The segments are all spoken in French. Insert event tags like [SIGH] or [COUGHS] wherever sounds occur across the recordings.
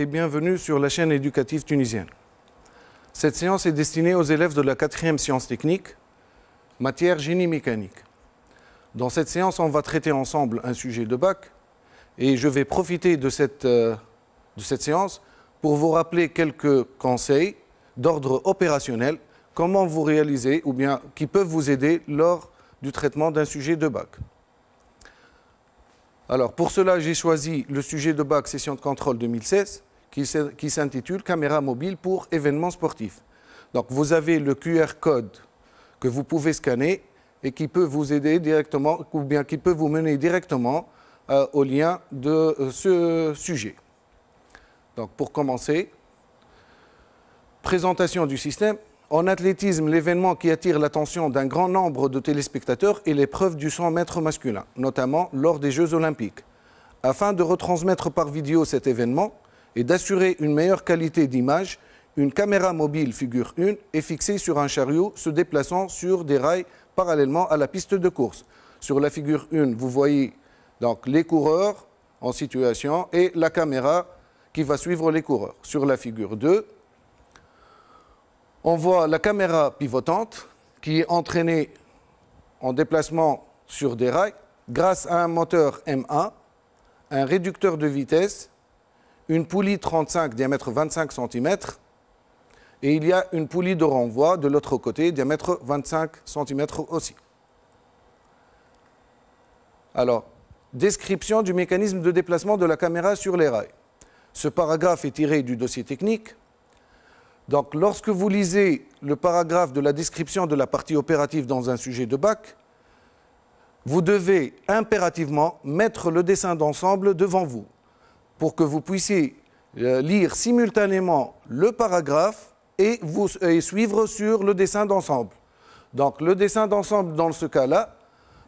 et bienvenue sur la chaîne éducative tunisienne. Cette séance est destinée aux élèves de la quatrième science technique, matière génie mécanique. Dans cette séance, on va traiter ensemble un sujet de bac et je vais profiter de cette, euh, de cette séance pour vous rappeler quelques conseils d'ordre opérationnel, comment vous réaliser, ou bien qui peuvent vous aider lors du traitement d'un sujet de bac. Alors, pour cela, j'ai choisi le sujet de bac session de contrôle 2016 qui s'intitule Caméra mobile pour événements sportifs. Donc vous avez le QR code que vous pouvez scanner et qui peut vous aider directement, ou bien qui peut vous mener directement euh, au lien de euh, ce sujet. Donc pour commencer, présentation du système. En athlétisme, l'événement qui attire l'attention d'un grand nombre de téléspectateurs est l'épreuve du 100 mètres masculin, notamment lors des Jeux olympiques. Afin de retransmettre par vidéo cet événement, et d'assurer une meilleure qualité d'image, une caméra mobile figure 1 est fixée sur un chariot se déplaçant sur des rails parallèlement à la piste de course. Sur la figure 1, vous voyez donc les coureurs en situation et la caméra qui va suivre les coureurs. Sur la figure 2, on voit la caméra pivotante qui est entraînée en déplacement sur des rails grâce à un moteur M1, un réducteur de vitesse une poulie 35, diamètre 25 cm, et il y a une poulie de renvoi de l'autre côté, diamètre 25 cm aussi. Alors, description du mécanisme de déplacement de la caméra sur les rails. Ce paragraphe est tiré du dossier technique. Donc, lorsque vous lisez le paragraphe de la description de la partie opérative dans un sujet de bac, vous devez impérativement mettre le dessin d'ensemble devant vous pour que vous puissiez euh, lire simultanément le paragraphe et, vous, suivre sur le dessin d'ensemble. Donc le dessin d'ensemble dans ce cas-là,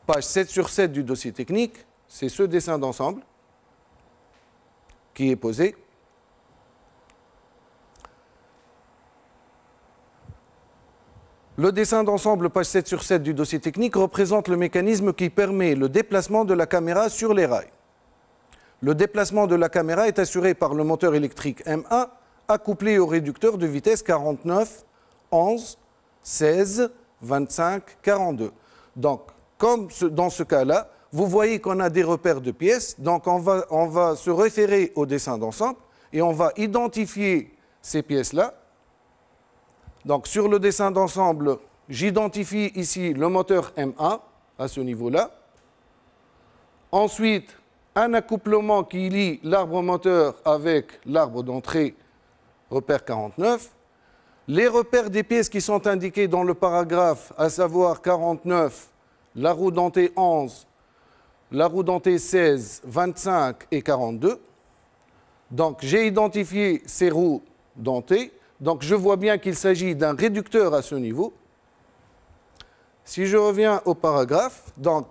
page 7 sur 7 du dossier technique, c'est ce dessin d'ensemble qui est posé. Le dessin d'ensemble, page 7 sur 7 du dossier technique, représente le mécanisme qui permet le déplacement de la caméra sur les rails. Le déplacement de la caméra est assuré par le moteur électrique M1 accouplé au réducteur de vitesse 49, 11, 16, 25, 42. Donc, comme dans ce cas-là, vous voyez qu'on a des repères de pièces, donc on va, on va se référer au dessin d'ensemble et on va identifier ces pièces-là. Donc sur le dessin d'ensemble, j'identifie ici le moteur M1 à ce niveau-là. Ensuite, un accouplement qui lie l'arbre moteur avec l'arbre d'entrée, repère 49, les repères des pièces qui sont indiqués dans le paragraphe, à savoir 49, la roue dentée 11, la roue dentée 16, 25 et 42. Donc j'ai identifié ces roues dentées, donc je vois bien qu'il s'agit d'un réducteur à ce niveau. Si je reviens au paragraphe, donc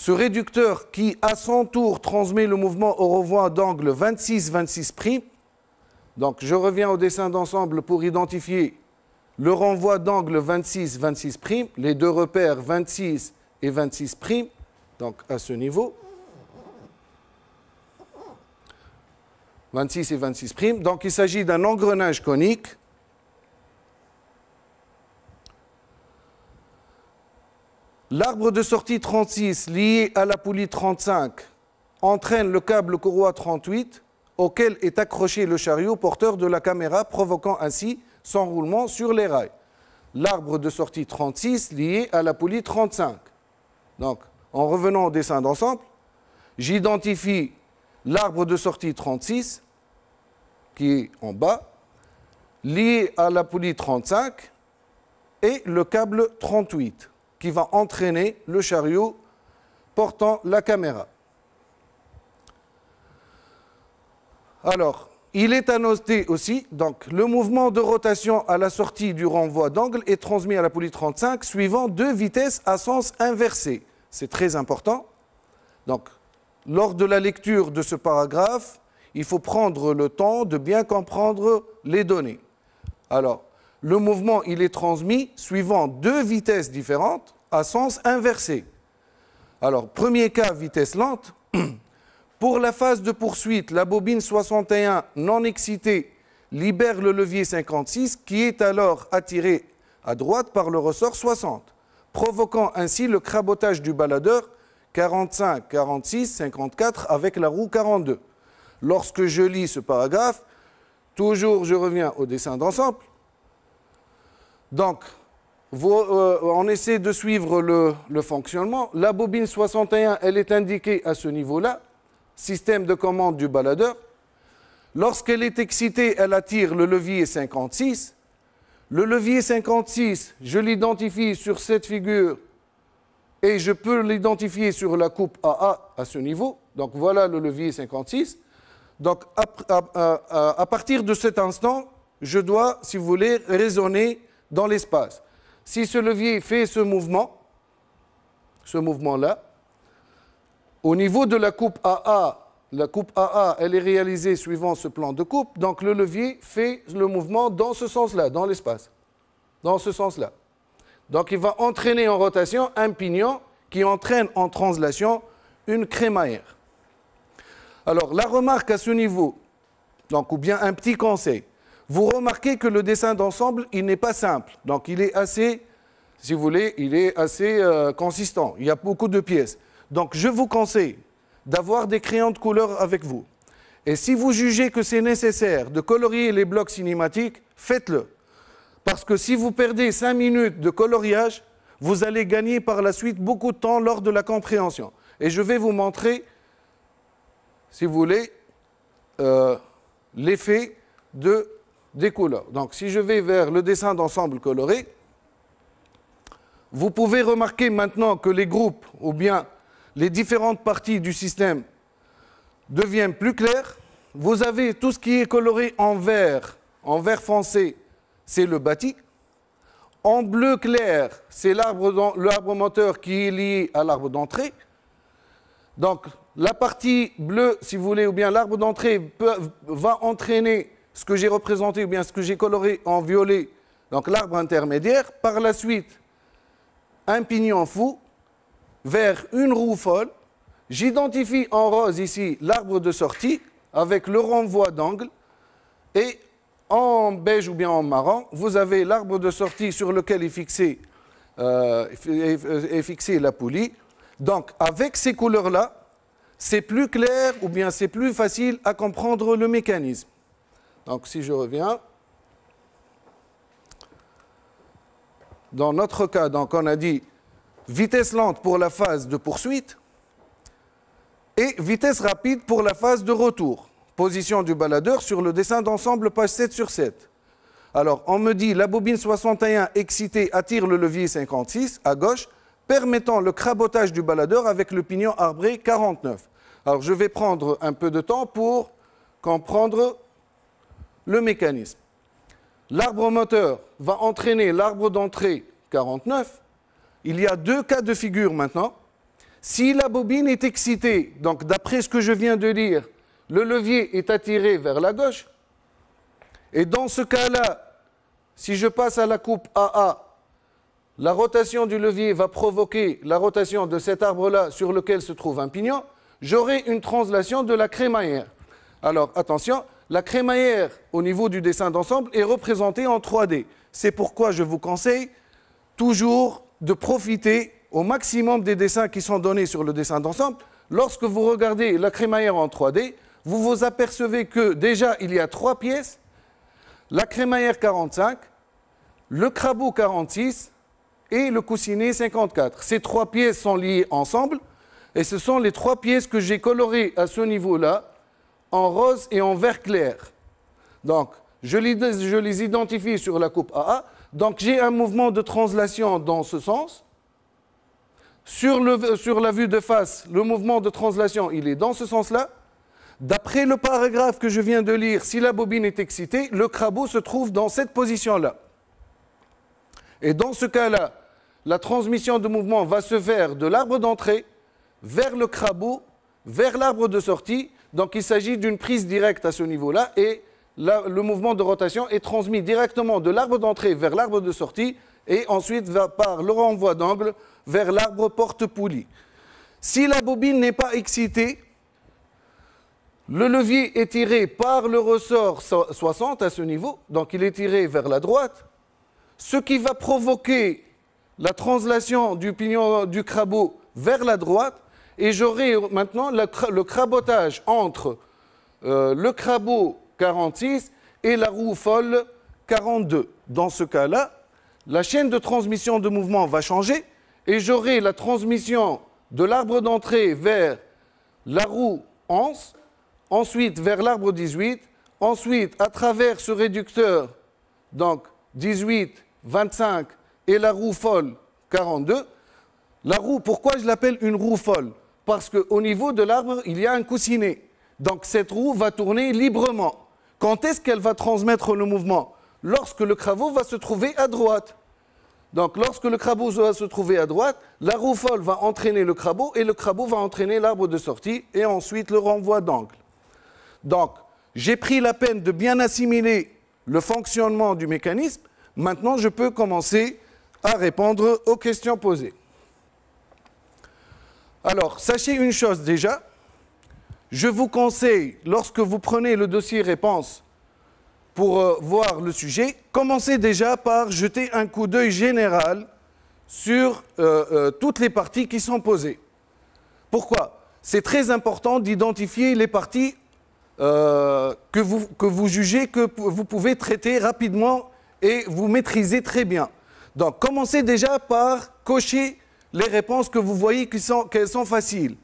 ce réducteur qui, à son tour, transmet le mouvement au renvoi d'angle 26-26'. Donc, je reviens au dessin d'ensemble pour identifier le renvoi d'angle 26-26', les deux repères 26 et 26', donc à ce niveau. 26 et 26'. Donc, il s'agit d'un engrenage conique L'arbre de sortie 36 lié à la poulie 35 entraîne le câble courroie 38 auquel est accroché le chariot porteur de la caméra provoquant ainsi son roulement sur les rails. L'arbre de sortie 36 lié à la poulie 35. Donc, en revenant au dessin d'ensemble, j'identifie l'arbre de sortie 36 qui est en bas, lié à la poulie 35 et le câble 38 qui va entraîner le chariot portant la caméra. Alors, il est à noter aussi, donc, le mouvement de rotation à la sortie du renvoi d'angle est transmis à la poulie 35 suivant deux vitesses à sens inversé. C'est très important. Donc, lors de la lecture de ce paragraphe, il faut prendre le temps de bien comprendre les données. Alors, le mouvement il est transmis suivant deux vitesses différentes à sens inversé. Alors, premier cas, vitesse lente. [CLEARS THROAT] Pour la phase de poursuite, la bobine 61 non excitée libère le levier 56 qui est alors attiré à droite par le ressort 60, provoquant ainsi le crabotage du baladeur 45, 46, 54 avec la roue 42. Lorsque je lis ce paragraphe, toujours je reviens au dessin d'ensemble, donc, euh, on essaie de suivre le, fonctionnement. La bobine 61, elle est indiquée à ce niveau-là, système de commande du baladeur. Lorsqu'elle est excitée, elle attire le levier 56. Le levier 56, je l'identifie sur cette figure et je peux l'identifier sur la coupe AA à ce niveau. Donc voilà le levier 56. Donc à, à partir de cet instant, je dois, si vous voulez, raisonner dans l'espace. Si ce levier fait ce mouvement, ce mouvement-là, au niveau de la coupe AA, la coupe AA, elle est réalisée suivant ce plan de coupe, donc le levier fait le mouvement dans ce sens-là, dans l'espace, dans ce sens-là. Donc il va entraîner en rotation un pignon qui entraîne en translation une crémaillère. Alors la remarque à ce niveau, donc, ou bien un petit conseil, vous remarquez que le dessin d'ensemble, il n'est pas simple. Donc il est assez, si vous voulez, il est assez euh, consistant. Il y a beaucoup de pièces. Donc je vous conseille d'avoir des crayons de couleur avec vous. Et si vous jugez que c'est nécessaire de colorier les blocs cinématiques, faites-le. Parce que si vous perdez 5 minutes de coloriage, vous allez gagner par la suite beaucoup de temps lors de la compréhension. Et je vais vous montrer, si vous voulez, euh, l'effet de des couleurs. Donc si je vais vers le dessin d'ensemble coloré, vous pouvez remarquer maintenant que les groupes ou bien les différentes parties du système deviennent plus claires. Vous avez tout ce qui est coloré en vert, en vert foncé, c'est le bâti. En bleu clair, c'est l'arbre moteur qui est lié à l'arbre d'entrée. Donc la partie bleue, si vous voulez, ou bien l'arbre d'entrée va entraîner ce que j'ai représenté ou bien ce que j'ai coloré en violet, donc l'arbre intermédiaire, par la suite, un pignon fou vers une roue folle. J'identifie en rose ici l'arbre de sortie avec le renvoi d'angle et en beige ou bien en marron, vous avez l'arbre de sortie sur lequel est fixé, euh, euh, est fixée la poulie. Donc, avec ces couleurs-là, c'est plus clair ou bien c'est plus facile à comprendre le mécanisme. Donc si je reviens, dans notre cas, donc on a dit vitesse lente pour la phase de poursuite et vitesse rapide pour la phase de retour. Position du baladeur sur le dessin d'ensemble, page 7 sur 7. Alors, on me dit la bobine 61 excitée attire le levier 56 à gauche, permettant le crabotage du baladeur avec le pignon arbré 49. Alors, je vais prendre un peu de temps pour comprendre le mécanisme. L'arbre moteur va entraîner l'arbre d'entrée 49. Il y a deux cas de figure maintenant. Si la bobine est excitée, donc d'après ce que je viens de dire le levier est attiré vers la gauche. Et dans ce cas-là, si je passe à la coupe AA, la rotation du levier va provoquer la rotation de cet arbre-là sur lequel se trouve un pignon. J'aurai une translation de la crémaillère. Alors attention, la crémaillère au niveau du dessin d'ensemble est représentée en 3D. C'est pourquoi je vous conseille toujours de profiter au maximum des dessins qui sont donnés sur le dessin d'ensemble. Lorsque vous regardez la crémaillère en 3D, vous vous apercevez que déjà il y a trois pièces, la crémaillère 45, le crabeau 46 et le coussinet 54. Ces trois pièces sont liées ensemble et ce sont les trois pièces que j'ai colorées à ce niveau-là en rose et en vert clair. Donc, je les, identifie sur la coupe AA. Donc, j'ai un mouvement de translation dans ce sens. Sur, sur la vue de face, le mouvement de translation, il est dans ce sens-là. D'après le paragraphe que je viens de lire, si la bobine est excitée, le crabeau se trouve dans cette position-là. Et dans ce cas-là, la transmission de mouvement va se faire de l'arbre d'entrée vers le crabeau, vers l'arbre de sortie, donc il s'agit d'une prise directe à ce niveau-là et le mouvement de rotation est transmis directement de l'arbre d'entrée vers l'arbre de sortie et ensuite va par le renvoi d'angle vers l'arbre porte-poulie. Si la bobine n'est pas excitée, le levier est tiré par le ressort 60 à ce niveau, donc il est tiré vers la droite, ce qui va provoquer la translation du pignon du crabeau vers la droite, et j'aurai maintenant le, crabotage entre euh, le crabot 46 et la roue folle 42. Dans ce cas-là, la chaîne de transmission de mouvement va changer et j'aurai la transmission de l'arbre d'entrée vers la roue 11, ensuite vers l'arbre 18, ensuite à travers ce réducteur, donc 18, 25 et la roue folle 42. La roue, pourquoi je l'appelle une roue folle parce qu'au niveau de l'arbre, il y a un coussinet. Donc cette roue va tourner librement. Quand est-ce qu'elle va transmettre le mouvement Lorsque le crabeau va se trouver à droite. Donc lorsque le crabeau va se trouver à droite, la roue folle va entraîner le crabeau et le crabeau va entraîner l'arbre de sortie et ensuite le renvoi d'angle. Donc j'ai pris la peine de bien assimiler le fonctionnement du mécanisme. Maintenant, je peux commencer à répondre aux questions posées. Alors, sachez une chose déjà. Je vous conseille, lorsque vous prenez le dossier réponse pour euh, voir le sujet, commencez déjà par jeter un coup d'œil général sur euh, euh, toutes les parties qui sont posées. Pourquoi C'est très important d'identifier les parties que, vous, que vous jugez que vous pouvez traiter rapidement et vous maîtriser très bien. Donc commencez déjà par cocher les réponses que vous voyez qu'elles sont, faciles.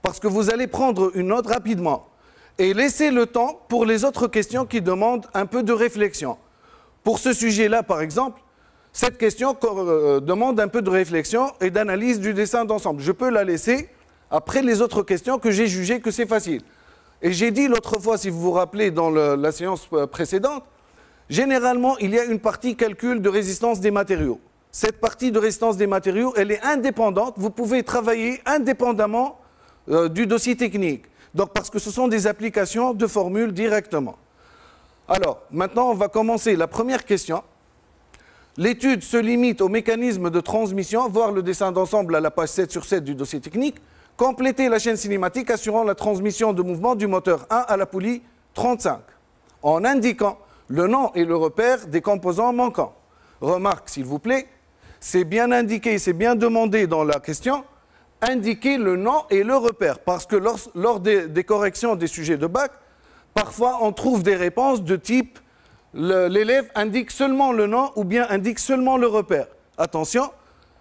Parce que vous allez prendre une note rapidement et laisser le temps pour les autres questions qui demandent un peu de réflexion. Pour ce sujet-là, par exemple, cette question euh, demande un peu de réflexion et d'analyse du dessin d'ensemble. Je peux la laisser après les autres questions que j'ai jugées que c'est facile. Et j'ai dit l'autre fois, si vous vous rappelez, dans la séance euh, précédente, généralement, il y a une partie calcul de résistance des matériaux cette partie de résistance des matériaux, elle est indépendante. Vous pouvez travailler indépendamment euh, du dossier technique. Donc, parce que ce sont des applications de formules directement. Alors, maintenant, on va commencer la première question. L'étude se limite au mécanisme de transmission, voir le dessin d'ensemble à la page 7 sur 7 du dossier technique, compléter la chaîne cinématique assurant la transmission de mouvement du moteur 1 à la poulie 35, en indiquant le nom et le repère des composants manquants. Remarque, s'il vous plaît, c'est bien indiqué, c'est bien demandé dans la question, indiquer le nom et le repère. Parce que lors, des, des, corrections des sujets de bac, parfois on trouve des réponses de type l'élève indique seulement le nom ou bien indique seulement le repère. Attention,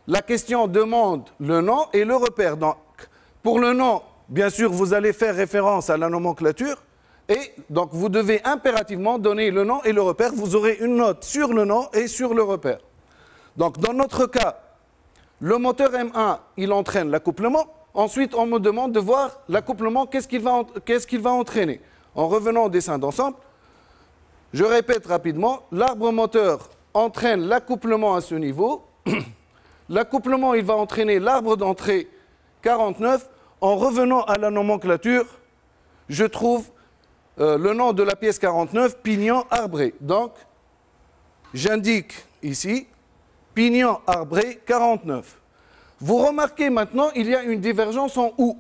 la question demande le nom et le repère. Donc, pour le nom, bien sûr, vous allez faire référence à la nomenclature. Et donc, vous devez impérativement donner le nom et le repère. Vous aurez une note sur le nom et sur le repère. Donc dans notre cas, le moteur M1, il entraîne l'accouplement. Ensuite, on me demande de voir l'accouplement, qu'est-ce qu'il va, entraîner. En revenant au dessin d'ensemble, je répète rapidement, l'arbre moteur entraîne l'accouplement à ce niveau. [COUGHS] l'accouplement, il va entraîner l'arbre d'entrée 49. En revenant à la nomenclature, je trouve euh, le nom de la pièce 49, pignon arbré. Donc, j'indique ici Pignon, Arbré, 49. Vous remarquez maintenant, il y a une divergence en OU.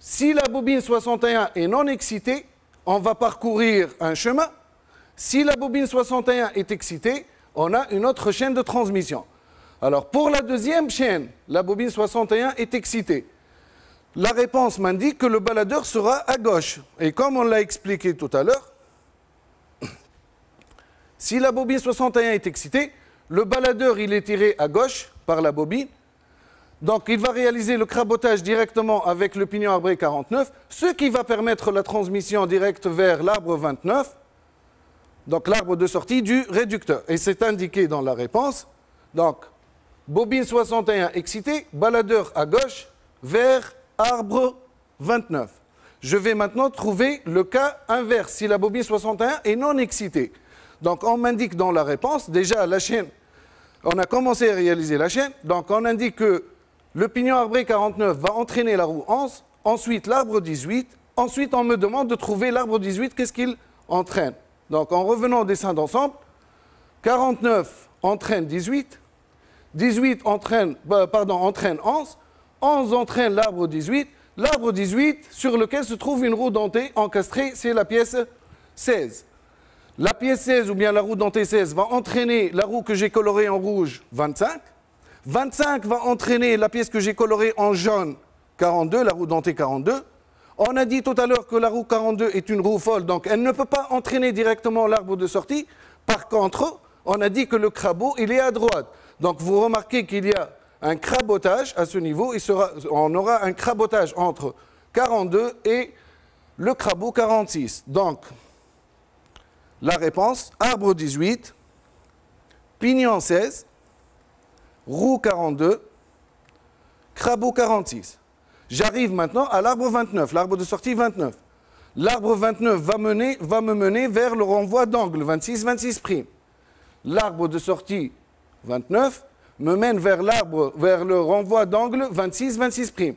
Si la bobine 61 est non excitée, on va parcourir un chemin. Si la bobine 61 est excitée, on a une autre chaîne de transmission. Alors pour la deuxième chaîne, la bobine 61 est excitée. La réponse m'indique que le baladeur sera à gauche. Et comme on l'a expliqué tout à l'heure, [COUGHS] si la bobine 61 est excitée, le baladeur, il est tiré à gauche par la bobine. Donc, il va réaliser le crabotage directement avec le pignon arbré 49, ce qui va permettre la transmission directe vers l'arbre 29, donc l'arbre de sortie du réducteur. Et c'est indiqué dans la réponse. Donc, bobine 61 excitée, baladeur à gauche vers arbre 29. Je vais maintenant trouver le cas inverse, si la bobine 61 est non excitée. Donc on m'indique dans la réponse, déjà la chaîne, on a commencé à réaliser la chaîne, donc on indique que le pignon arbré 49 va entraîner la roue 11, ensuite l'arbre 18, ensuite on me demande de trouver l'arbre 18, qu'est-ce qu'il entraîne. Donc en revenant au dessin d'ensemble, 49 entraîne 18, 18 entraîne, bah, pardon, entraîne 11, 11 entraîne l'arbre 18, l'arbre 18 sur lequel se trouve une roue dentée encastrée, c'est la pièce 16. La pièce 16 ou bien la roue dentée 16 va entraîner la roue que j'ai colorée en rouge, 25. 25 va entraîner la pièce que j'ai colorée en jaune, 42, la roue dentée 42. On a dit tout à l'heure que la roue 42 est une roue folle, donc elle ne peut pas entraîner directement l'arbre de sortie. Par contre, on a dit que le crabeau, il est à droite. Donc vous remarquez qu'il y a un crabotage à ce niveau. on aura un crabotage entre 42 et le crabeau 46. Donc la réponse, arbre 18, pignon 16, roue 42, crabeau 46. J'arrive maintenant à l'arbre 29, l'arbre de sortie 29. L'arbre 29 va, mener, va me mener vers le renvoi d'angle 26-26 L'arbre de sortie 29 me mène vers vers le renvoi d'angle 26-26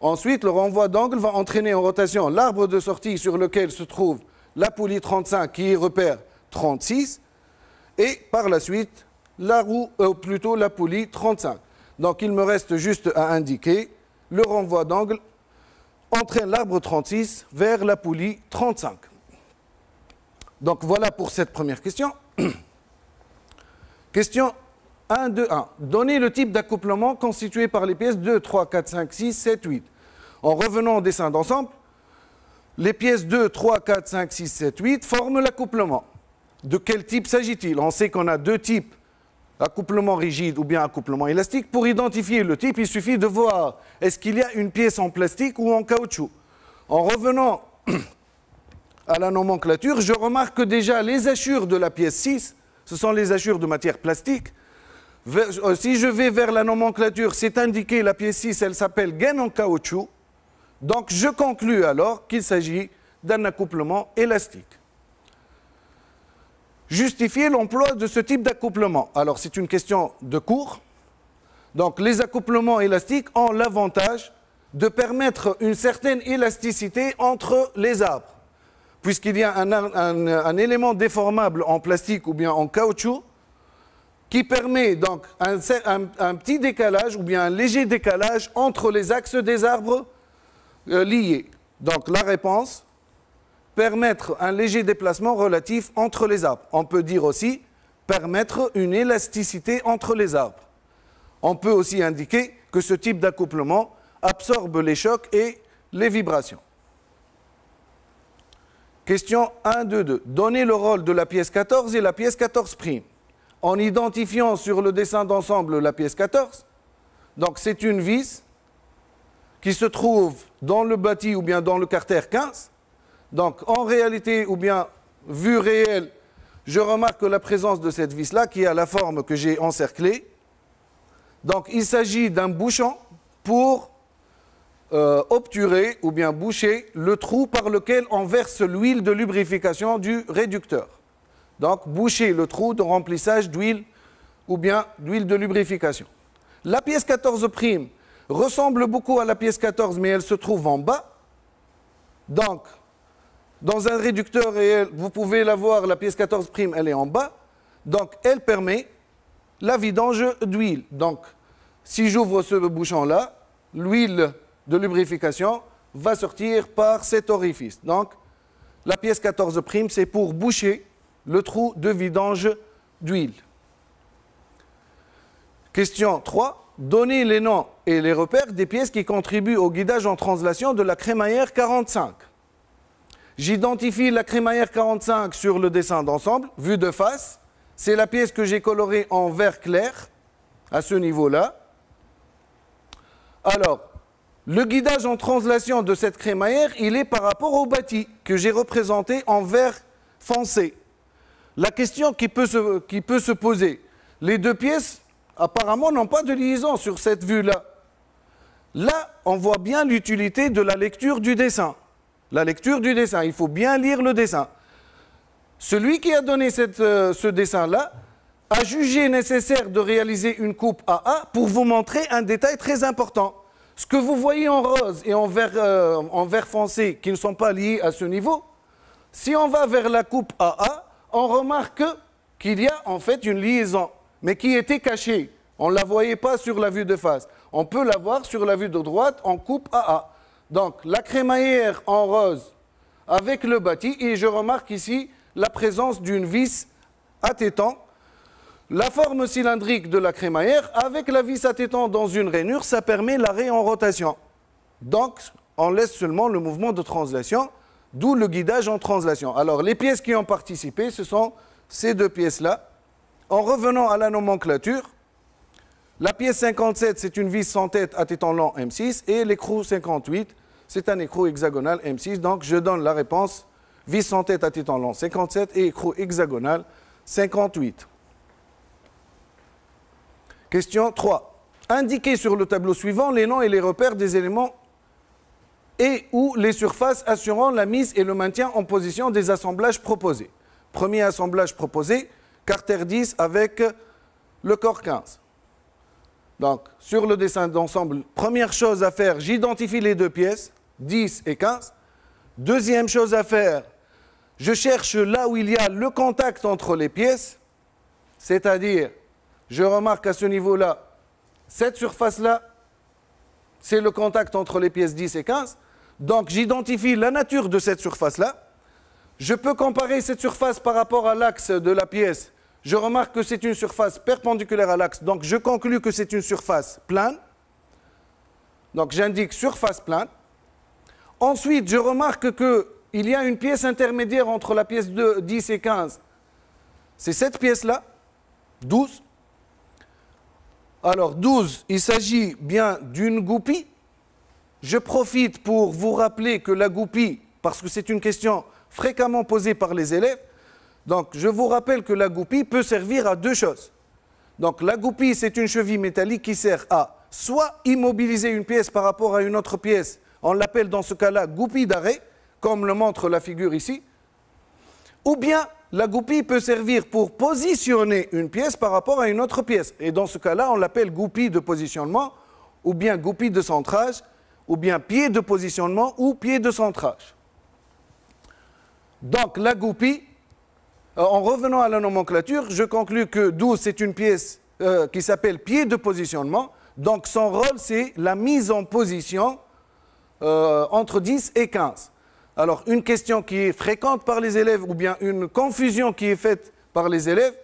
Ensuite, le renvoi d'angle va entraîner en rotation l'arbre de sortie sur lequel se trouve la poulie 35 qui repère 36, et par la suite, la roue, euh, plutôt la poulie 35. Donc il me reste juste à indiquer le renvoi d'angle entraîne l'arbre 36 vers la poulie 35. Donc voilà pour cette première question. [CLEARS THROAT] question 1, 2, 1. Donnez le type d'accouplement constitué par les pièces 2, 3, 4, 5, 6, 7, 8. En revenant au dessin d'ensemble, les pièces 2, 3, 4, 5, 6, 7, 8 forment l'accouplement. De quel type s'agit-il On sait qu'on a deux types, accouplement rigide ou bien accouplement élastique. Pour identifier le type, il suffit de voir est-ce qu'il y a une pièce en plastique ou en caoutchouc. En revenant [CLEARS THROAT] à la nomenclature, je remarque déjà les hachures de la pièce 6, ce sont les hachures de matière plastique. Euh, si je vais vers la nomenclature, c'est indiqué la pièce 6, elle s'appelle gaine en caoutchouc. Donc je conclus alors qu'il s'agit d'un accouplement élastique. Justifier l'emploi de ce type d'accouplement. Alors c'est une question de cours. Donc les accouplements élastiques ont l'avantage de permettre une certaine élasticité entre les arbres. Puisqu'il y a un, élément déformable en plastique ou bien en caoutchouc qui permet donc un petit décalage ou bien un léger décalage entre les axes des arbres euh, liées. Donc la réponse, permettre un léger déplacement relatif entre les arbres. On peut dire aussi permettre une élasticité entre les arbres. On peut aussi indiquer que ce type d'accouplement absorbe les chocs et les vibrations. Question 1, 2, 2. Donner le rôle de la pièce 14 et la pièce 14 prime en identifiant sur le dessin d'ensemble la pièce 14. Donc c'est une vis qui se trouve dans le bâti ou bien dans le carter 15. Donc en réalité ou bien vue réelle, je remarque la présence de cette vis-là qui a la forme que j'ai encerclée. Donc il s'agit d'un bouchon pour euh, obturer ou bien boucher le trou par lequel on verse l'huile de lubrification du réducteur. Donc boucher le trou de remplissage d'huile ou bien d'huile de lubrification. La pièce 14' prime, ressemble beaucoup à la pièce 14, mais elle se trouve en bas. Donc, dans un réducteur réel, vous pouvez la voir, la pièce 14', prime, elle est en bas. Donc, elle permet la vidange d'huile. Donc, si j'ouvre ce bouchon-là, l'huile de lubrification va sortir par cet orifice. Donc, la pièce 14', prime, c'est pour boucher le trou de vidange d'huile. Question 3 donner les noms et les repères des pièces qui contribuent au guidage en translation de la crémaillère 45. J'identifie la crémaillère 45 sur le dessin d'ensemble, vue de face. C'est la pièce que j'ai colorée en vert clair, à ce niveau-là. Alors, le guidage en translation de cette crémaillère, il est par rapport au bâti que j'ai représenté en vert foncé. La question qui peut se, qui peut se poser, les deux pièces apparemment n'ont pas de liaison sur cette vue-là. Là, on voit bien l'utilité de la lecture du dessin. La lecture du dessin, il faut bien lire le dessin. Celui qui a donné euh, ce dessin-là a jugé nécessaire de réaliser une coupe AA pour vous montrer un détail très important. Ce que vous voyez en rose et en vert, euh, en vert foncé qui ne sont pas liés à ce niveau, si on va vers la coupe AA, on remarque qu'il y a en fait une liaison mais qui était cachée. On ne la voyait pas sur la vue de face. On peut la voir sur la vue de droite en coupe AA. Donc la crémaillère en rose avec le bâti, et je remarque ici la présence d'une vis à tétan. La forme cylindrique de la crémaillère avec la vis à tétan dans une rainure, ça permet l'arrêt en rotation. Donc on laisse seulement le mouvement de translation, d'où le guidage en translation. Alors les pièces qui ont participé, ce sont ces deux pièces-là en revenant à la nomenclature, la pièce 57, c'est une vis sans tête à en long M6 et l'écrou 58, c'est un écrou hexagonal M6. Donc, je donne la réponse vis sans tête à en long 57 et écrou hexagonal 58. Question 3. Indiquez sur le tableau suivant les noms et les repères des éléments et ou les surfaces assurant la mise et le maintien en position des assemblages proposés. Premier assemblage proposé, Carter 10 avec le corps 15. Donc, sur le dessin d'ensemble, première chose à faire, j'identifie les deux pièces, 10 et 15. Deuxième chose à faire, je cherche là où il y a le contact entre les pièces, c'est-à-dire, je remarque à ce niveau-là, cette surface-là, c'est le contact entre les pièces 10 et 15. Donc, j'identifie la nature de cette surface-là. Je peux comparer cette surface par rapport à l'axe de la pièce je remarque que c'est une surface perpendiculaire à l'axe, donc je conclus que c'est une surface plane. Donc j'indique surface plane. Ensuite, je remarque qu'il y a une pièce intermédiaire entre la pièce de 10 et 15. C'est cette pièce-là, 12. Alors 12, il s'agit bien d'une goupille. Je profite pour vous rappeler que la goupille, parce que c'est une question fréquemment posée par les élèves, donc, je vous rappelle que la goupille peut servir à deux choses. Donc, la goupille, c'est une cheville métallique qui sert à soit immobiliser une pièce par rapport à une autre pièce, on l'appelle dans ce cas-là goupille d'arrêt, comme le montre la figure ici, ou bien la goupille peut servir pour positionner une pièce par rapport à une autre pièce. Et dans ce cas-là, on l'appelle goupille de positionnement, ou bien goupille de centrage, ou bien pied de positionnement, ou pied de centrage. Donc la goupille, euh, en revenant à la nomenclature, je conclus que 12, c'est une pièce euh, qui s'appelle pied de positionnement. Donc son rôle, c'est la mise en position euh, entre 10 et 15. Alors une question qui est fréquente par les élèves ou bien une confusion qui est faite par les élèves,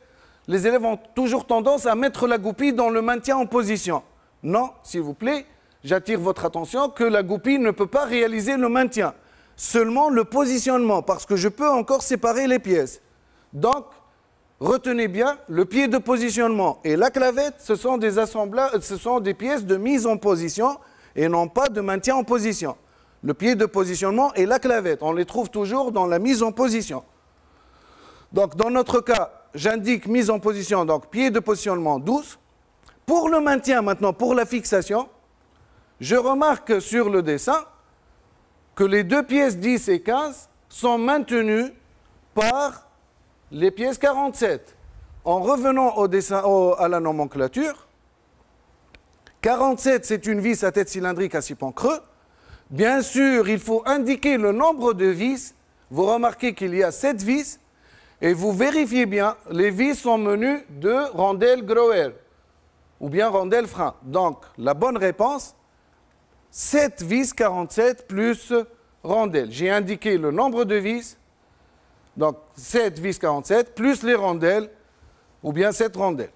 les élèves ont toujours tendance à mettre la goupille dans le maintien en position. Non, s'il vous plaît, j'attire votre attention que la goupille ne peut pas réaliser le maintien, seulement le positionnement, parce que je peux encore séparer les pièces. Donc, retenez bien, le pied de positionnement et la clavette, ce sont des euh, ce sont des pièces de mise en position et non pas de maintien en position. Le pied de positionnement et la clavette, on les trouve toujours dans la mise en position. Donc, dans notre cas, j'indique mise en position, donc pied de positionnement 12. Pour le maintien maintenant, pour la fixation, je remarque sur le dessin que les deux pièces 10 et 15 sont maintenues par les pièces 47. En revenant au dessin, à la nomenclature, 47, c'est une vis à tête cylindrique à six pans creux. Bien sûr, il faut indiquer le nombre de vis. Vous remarquez qu'il y a 7 vis. Et vous vérifiez bien, les vis sont menues de rondel Grower ou bien rondel frein. Donc, la bonne réponse, 7 vis 47 plus rondel. J'ai indiqué le nombre de vis donc 7 vis 47 plus les rondelles, ou bien 7 rondelles.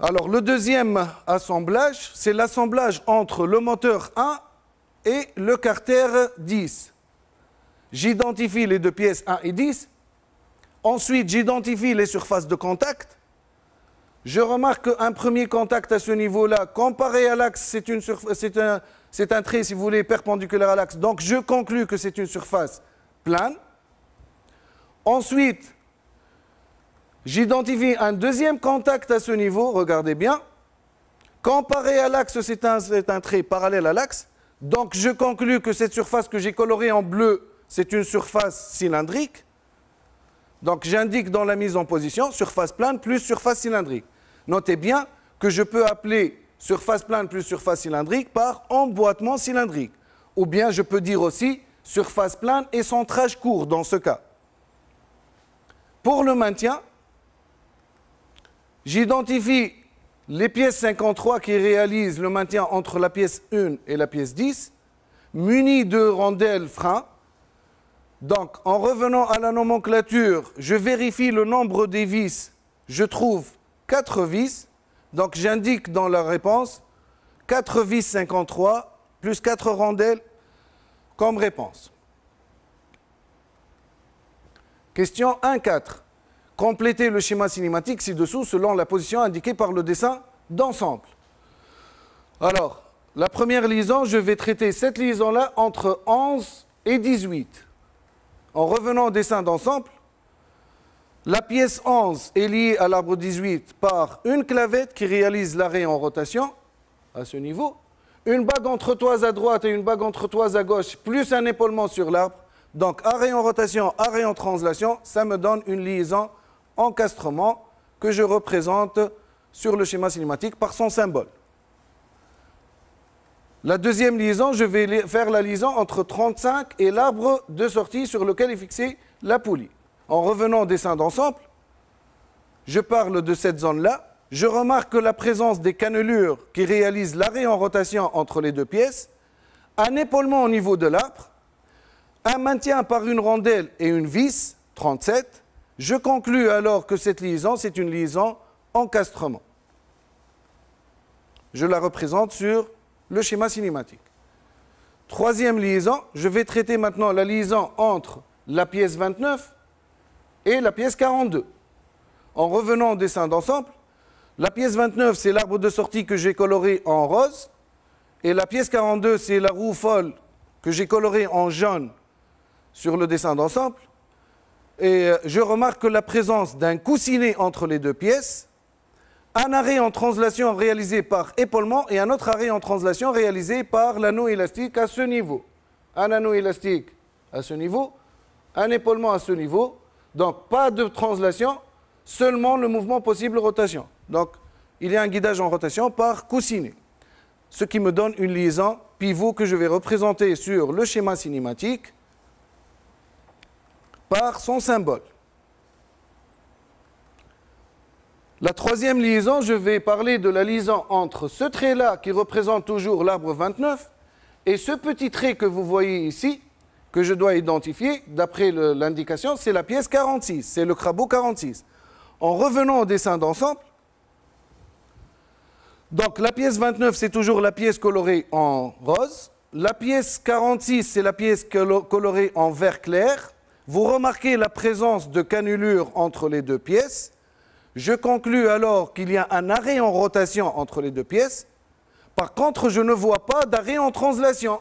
Alors le deuxième assemblage, c'est l'assemblage entre le moteur 1 et le carter 10. J'identifie les deux pièces 1 et 10. Ensuite, j'identifie les surfaces de contact. Je remarque qu'un premier contact à ce niveau-là, comparé à l'axe, c'est un, c'est un trait, si vous voulez, perpendiculaire à l'axe. Donc je conclus que c'est une surface plane. Ensuite, J'identifie un deuxième contact à ce niveau, regardez bien. Comparé à l'axe, c'est un, un, trait parallèle à l'axe. Donc je conclus que cette surface que j'ai colorée en bleu, c'est une surface cylindrique. Donc j'indique dans la mise en position surface plane plus surface cylindrique. Notez bien que je peux appeler surface plane plus surface cylindrique par emboîtement cylindrique. Ou bien je peux dire aussi surface plane et centrage court dans ce cas. Pour le maintien, j'identifie les pièces 53 qui réalisent le maintien entre la pièce 1 et la pièce 10, munies de rondelles freins. Donc, en revenant à la nomenclature, je vérifie le nombre des vis. Je trouve 4 vis donc j'indique dans la réponse 4 vis 53 plus 4 rondelles comme réponse. Question 1-4. Complétez le schéma cinématique ci-dessous selon la position indiquée par le dessin d'ensemble. Alors, la première liaison, je vais traiter cette liaison-là entre 11 et 18. En revenant au dessin d'ensemble, la pièce 11 est liée à l'arbre 18 par une clavette qui réalise l'arrêt en rotation, à ce niveau, une bague entre entretoise à droite et une bague entretoise à gauche, plus un épaulement sur l'arbre. Donc arrêt en rotation, arrêt en translation, ça me donne une liaison encastrement que je représente sur le schéma cinématique par son symbole. La deuxième liaison, je vais faire la liaison entre 35 et l'arbre de sortie sur lequel est fixée la poulie en revenant au dessin d'ensemble, je parle de cette zone-là, je remarque la présence des cannelures qui réalisent l'arrêt en rotation entre les deux pièces, un épaulement au niveau de l'arbre, un maintien par une rondelle et une vis, 37, je conclus alors que cette liaison, c'est une liaison encastrement. Je la représente sur le schéma cinématique. Troisième liaison, je vais traiter maintenant la liaison entre la pièce 29 et la pièce 42. En revenant au dessin d'ensemble, la pièce 29, c'est l'arbre de sortie que j'ai coloré en rose. Et la pièce 42, c'est la roue folle que j'ai colorée en jaune sur le dessin d'ensemble. Et euh, je remarque la présence d'un coussinet entre les deux pièces, un arrêt en translation réalisé par épaulement et un autre arrêt en translation réalisé par l'anneau élastique à ce niveau. Un anneau élastique à ce niveau, un épaulement à ce niveau, donc, pas de translation, seulement le mouvement possible rotation. Donc, il y a un guidage en rotation par coussinet, ce qui me donne une liaison pivot que je vais représenter sur le schéma cinématique par son symbole. La troisième liaison, je vais parler de la liaison entre ce trait-là qui représente toujours l'arbre 29 et ce petit trait que vous voyez ici que je dois identifier, d'après l'indication, c'est la pièce 46, c'est le crabeau 46. En revenant au dessin d'ensemble, donc la pièce 29, c'est toujours la pièce colorée en rose. La pièce 46, c'est la pièce colorée en vert clair. Vous remarquez la présence de canulures entre les deux pièces. Je conclus alors qu'il y a un arrêt en rotation entre les deux pièces. Par contre, je ne vois pas d'arrêt en translation.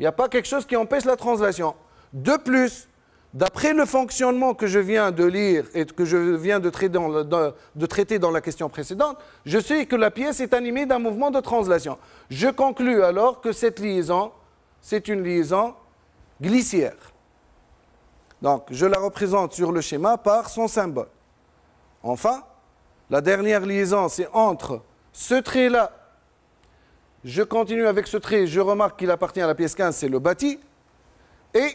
Il n'y a pas quelque chose qui empêche la translation. De plus, d'après le fonctionnement que je viens de lire et que je viens de traiter dans, la question précédente, je sais que la pièce est animée d'un mouvement de translation. Je conclus alors que cette liaison, c'est une liaison glissière. Donc, je la représente sur le schéma par son symbole. Enfin, la dernière liaison, c'est entre ce trait-là je continue avec ce trait, je remarque qu'il appartient à la pièce 15, c'est le bâti. Et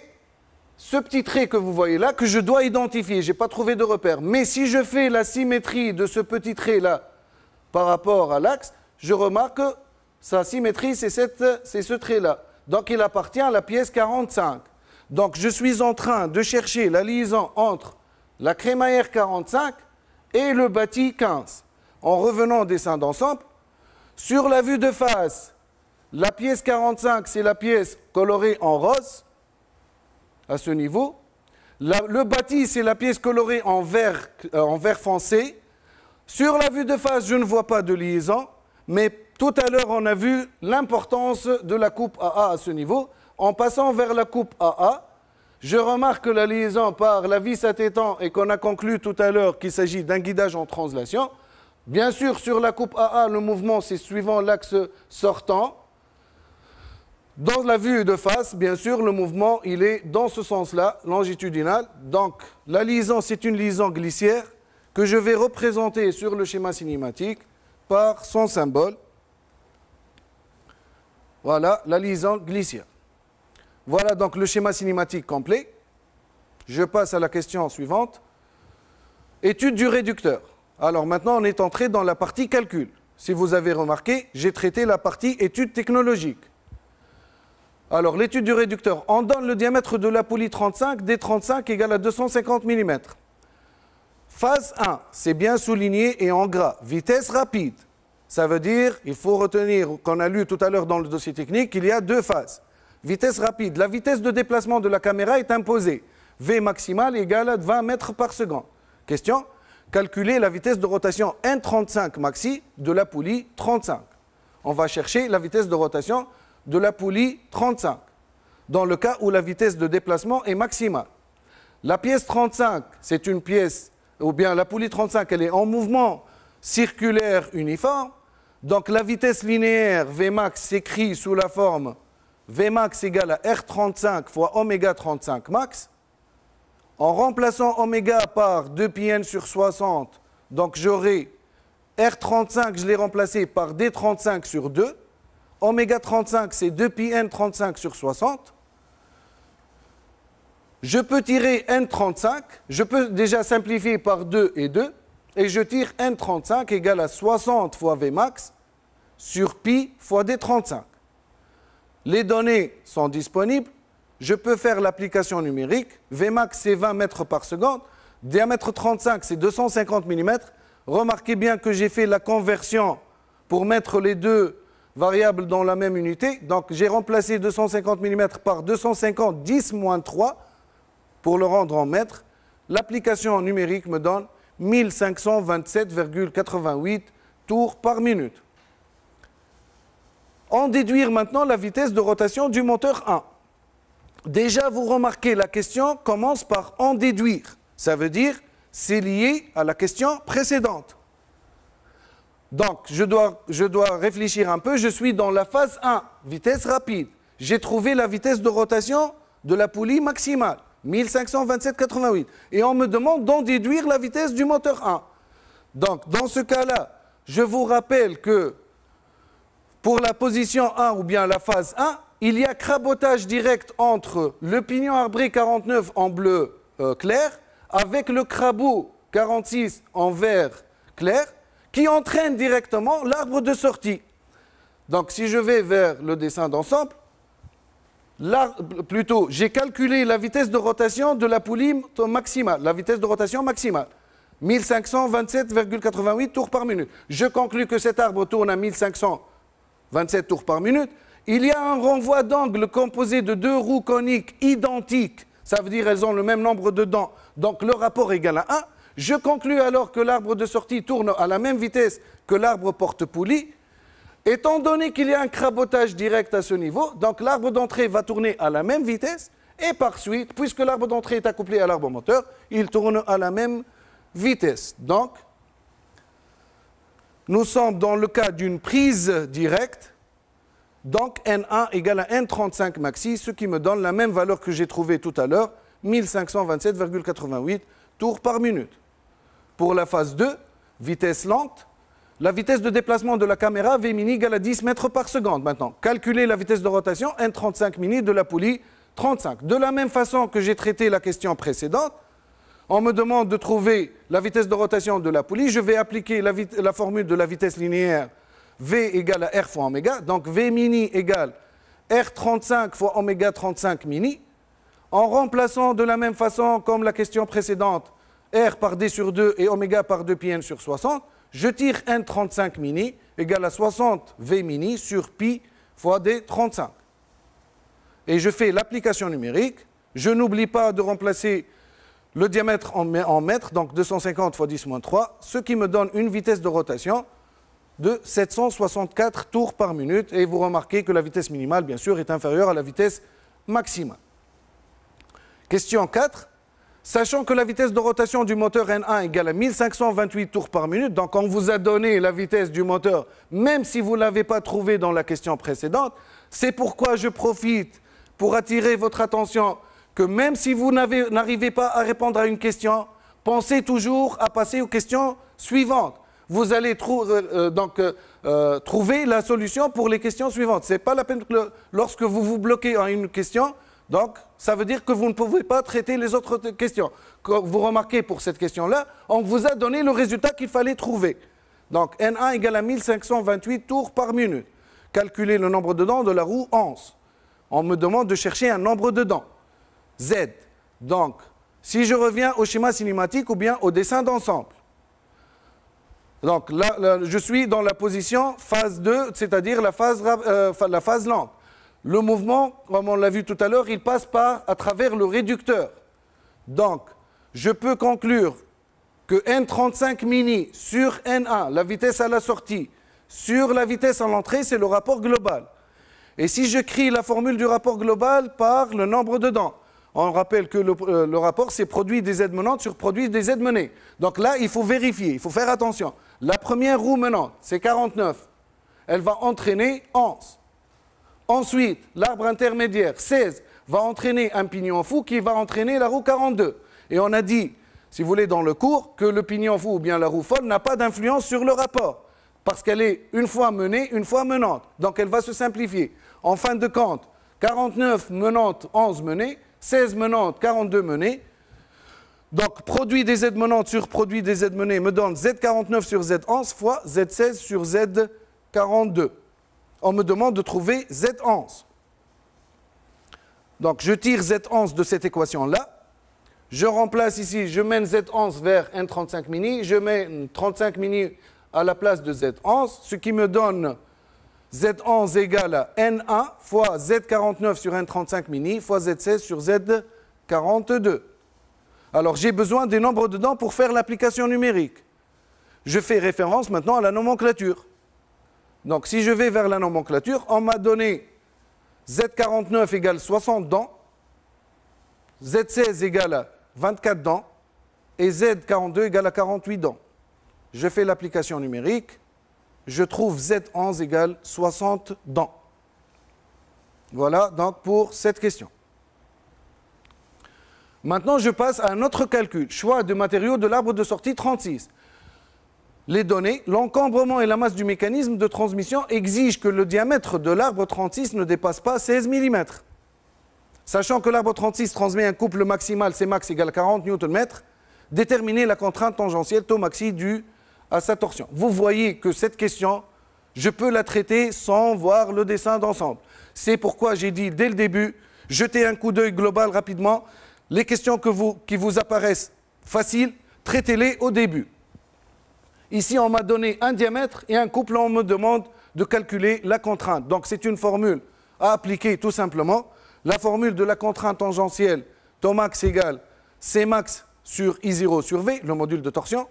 ce petit trait que vous voyez là, que je dois identifier, je n'ai pas trouvé de repère. Mais si je fais la symétrie de ce petit trait-là par rapport à l'axe, je remarque que sa symétrie, c'est ce trait-là. Donc il appartient à la pièce 45. Donc je suis en train de chercher la liaison entre la crémaillère 45 et le bâti 15. En revenant au dessin d'ensemble, sur la vue de face, la pièce 45, c'est la pièce colorée en rose, à ce niveau. le bâti, c'est la pièce colorée en vert, euh, en vert foncé. Sur la vue de face, je ne vois pas de liaison, mais tout à l'heure, on a vu l'importance de la coupe AA à ce niveau. En passant vers la coupe AA, je remarque la liaison par la vis à tétan et qu'on a conclu tout à l'heure qu'il s'agit d'un guidage en translation. Bien sûr, sur la coupe AA, le mouvement, c'est suivant l'axe sortant. Dans la vue de face, bien sûr, le mouvement, il est dans ce sens-là, longitudinal. Donc, la liaison, c'est une liaison glissière que je vais représenter sur le schéma cinématique par son symbole. Voilà, la liaison glissière. Voilà donc le schéma cinématique complet. Je passe à la question suivante. Étude du réducteur. Alors maintenant, on est entré dans la partie calcul. Si vous avez remarqué, j'ai traité la partie étude technologique. Alors, l'étude du réducteur, on donne le diamètre de la poulie 35, D35 égale à 250 mm. Phase 1, c'est bien souligné et en gras. Vitesse rapide, ça veut dire, il faut retenir qu'on a lu tout à l'heure dans le dossier technique, qu'il y a deux phases. Vitesse rapide, la vitesse de déplacement de la caméra est imposée. V maximale égale à 20 mètres par seconde. Question, calculer la vitesse de rotation 1,35 maxi de la poulie 35. On va chercher la vitesse de rotation de la poulie 35, dans le cas où la vitesse de déplacement est maximale. La pièce 35, c'est une pièce, ou bien la poulie 35, elle est en mouvement circulaire uniforme. Donc la vitesse linéaire Vmax s'écrit sous la forme Vmax égale à R35 fois oméga 35 max. En remplaçant oméga par 2πn sur 60, donc j'aurai R35, je l'ai remplacé par D35 sur 2. Oméga 35, c'est 2πn35 sur 60. Je peux tirer N35, je peux déjà simplifier par 2 et 2, et je tire N35 égale à 60 fois Vmax sur pi fois D35. Les données sont disponibles, je peux faire l'application numérique, Vmax c'est 20 mètres par seconde, diamètre 35 c'est 250 mm. Remarquez bien que j'ai fait la conversion pour mettre les deux variables dans la même unité. Donc j'ai remplacé 250 mm par 250 10 moins 3 pour le rendre en mètres. L'application numérique me donne 1527,88 tours par minute. En déduire maintenant la vitesse de rotation du moteur 1. Déjà, vous remarquez, la question commence par en déduire. Ça veut dire, c'est lié à la question précédente. Donc, je dois, je dois réfléchir un peu. Je suis dans la phase 1, vitesse rapide. J'ai trouvé la vitesse de rotation de la poulie maximale, 1527,88. Et on me demande d'en déduire la vitesse du moteur 1. Donc, dans ce cas-là, je vous rappelle que pour la position 1 ou bien la phase 1, il y a crabotage direct entre le pignon arbré 49 en bleu euh, clair avec le crabot 46 en vert clair qui entraîne directement l'arbre de sortie. Donc si je vais vers le dessin d'ensemble, plutôt j'ai calculé la vitesse de rotation de la poulie maximale, la vitesse de rotation maximale. 1527,88 tours par minute. Je conclus que cet arbre tourne à 1527 tours par minute. Il y a un renvoi d'angle composé de deux roues coniques identiques. Ça veut dire qu'elles ont le même nombre de dents. Donc le rapport est égal à 1. Je conclus alors que l'arbre de sortie tourne à la même vitesse que l'arbre porte-poulie. Étant donné qu'il y a un crabotage direct à ce niveau, donc l'arbre d'entrée va tourner à la même vitesse. Et par suite, puisque l'arbre d'entrée est accouplé à l'arbre moteur, il tourne à la même vitesse. Donc, nous sommes dans le cas d'une prise directe donc N1 égale à N35 maxi, ce qui me donne la même valeur que j'ai trouvée tout à l'heure, 1527,88 tours par minute. Pour la phase 2, vitesse lente, la vitesse de déplacement de la caméra V mini égale à 10 mètres par seconde maintenant. Calculer la vitesse de rotation N35 mini de la poulie 35. De la même façon que j'ai traité la question précédente, on me demande de trouver la vitesse de rotation de la poulie. Je vais appliquer la formule de la vitesse linéaire V égale à R fois oméga. Donc V mini égale R35 fois oméga 35 mini. En remplaçant de la même façon, comme la question précédente, R par D sur 2 et oméga par 2 pi N sur 60, je tire N35 mini égale à 60 V mini sur pi fois D35. Et je fais l'application numérique. Je n'oublie pas de remplacer le diamètre en, mètres, donc 250 fois 10 moins 3, ce qui me donne une vitesse de rotation de 764 tours par minute. Et vous remarquez que la vitesse minimale, bien sûr, est inférieure à la vitesse maximale. Question 4. Sachant que la vitesse de rotation du moteur N1 égale à 1528 tours par minute, donc on vous a donné la vitesse du moteur, même si vous ne l'avez pas trouvé dans la question précédente, c'est pourquoi je profite pour attirer votre attention que même si vous n'arrivez pas à répondre à une question, pensez toujours à passer aux questions suivantes vous allez euh, euh, donc, euh, trouver la solution pour les questions suivantes. Ce n'est pas la peine que lorsque vous vous bloquez en une question, donc ça veut dire que vous ne pouvez pas traiter les autres questions. vous remarquez pour cette question-là, on vous a donné le résultat qu'il fallait trouver. Donc N1 égale à 1528 tours par minute. Calculer le nombre de dents de la roue 11. On me demande de chercher un nombre de dents. Z. Donc, si je reviens au schéma cinématique ou bien au dessin d'ensemble, donc là, je suis dans la position phase 2, c'est-à-dire la phase, euh, la phase lente. Le mouvement, comme on l'a vu tout à l'heure, il passe par, à travers le réducteur. Donc, je peux conclure que N35 mini sur N1, la vitesse à la sortie, sur la vitesse à l'entrée, c'est le rapport global. Et si je j'écris la formule du rapport global par le nombre de dents, on rappelle que le, euh, le rapport, c'est produit des aides menantes sur produit des aides menées. Donc là, il faut vérifier, il faut faire attention. La première roue menante, c'est 49. Elle va entraîner 11. Ensuite, l'arbre intermédiaire, 16, va entraîner un pignon fou qui va entraîner la roue 42. Et on a dit, si vous voulez, dans le cours, que le pignon fou ou bien la roue folle n'a pas d'influence sur le rapport, parce qu'elle est une fois menée, une fois menante. Donc elle va se simplifier. En fin de compte, 49 menantes, 11 menées, 16 menantes, 42 menées, donc, produit des Z menantes sur produit des Z menées me donne Z49 sur Z11 fois Z16 sur Z42. On me demande de trouver Z11. Donc, je tire Z11 de cette équation-là. Je remplace ici, je mène Z11 vers N35 mini. Je mets 35 mini à la place de Z11, ce qui me donne Z11 égale à N1 fois Z49 sur N35 mini fois Z16 sur Z42. Alors j'ai besoin des nombres de dents pour faire l'application numérique. Je fais référence maintenant à la nomenclature. Donc si je vais vers la nomenclature, on m'a donné Z49 égale 60 dents, Z16 égale 24 dents et Z42 égale à 48 dents. Je fais l'application numérique, je trouve Z11 égale 60 dents. Voilà donc pour cette question. Maintenant, je passe à un autre calcul. Choix de matériaux de l'arbre de sortie 36. Les données, l'encombrement et la masse du mécanisme de transmission exigent que le diamètre de l'arbre 36 ne dépasse pas 16 mm. Sachant que l'arbre 36 transmet un couple maximal Cmax égale 40 Nm, déterminer la contrainte tangentielle taux maxi due à sa torsion. Vous voyez que cette question, je peux la traiter sans voir le dessin d'ensemble. C'est pourquoi j'ai dit dès le début, jetez un coup d'œil global rapidement les questions qui vous apparaissent faciles, traitez-les au début. Ici, on m'a donné un diamètre et un couple, on me demande de calculer la contrainte. Donc, c'est une formule à appliquer tout simplement. La formule de la contrainte tangentielle, max égale max sur I0 sur V, le module de torsion.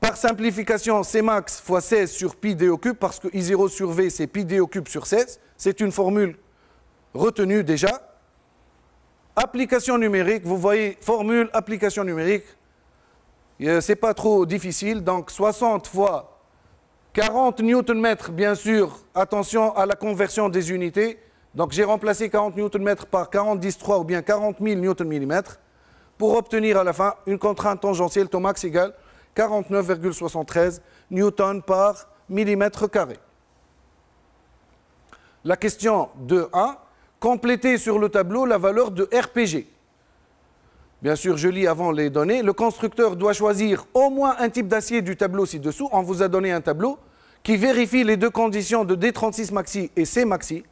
Par simplification, C max fois 16 sur pi d cube, parce que I0 sur V, c'est pi d cube sur 16. C'est une formule retenue déjà. Application numérique, vous voyez, formule application numérique, euh, ce n'est pas trop difficile. Donc 60 fois 40 Nm, bien sûr, attention à la conversion des unités. Donc j'ai remplacé 40 Nm par 40 10 3 ou bien 40 000 Nm pour obtenir à la fin une contrainte tangentielle Tomax max égale 49,73 newton par millimètre carré. La question 2A. Complétez sur le tableau la valeur de RPG. Bien sûr, je lis avant les données. Le constructeur doit choisir au moins un type d'acier du tableau ci-dessous. On vous a donné un tableau qui vérifie les deux conditions de D36 maxi et C maxi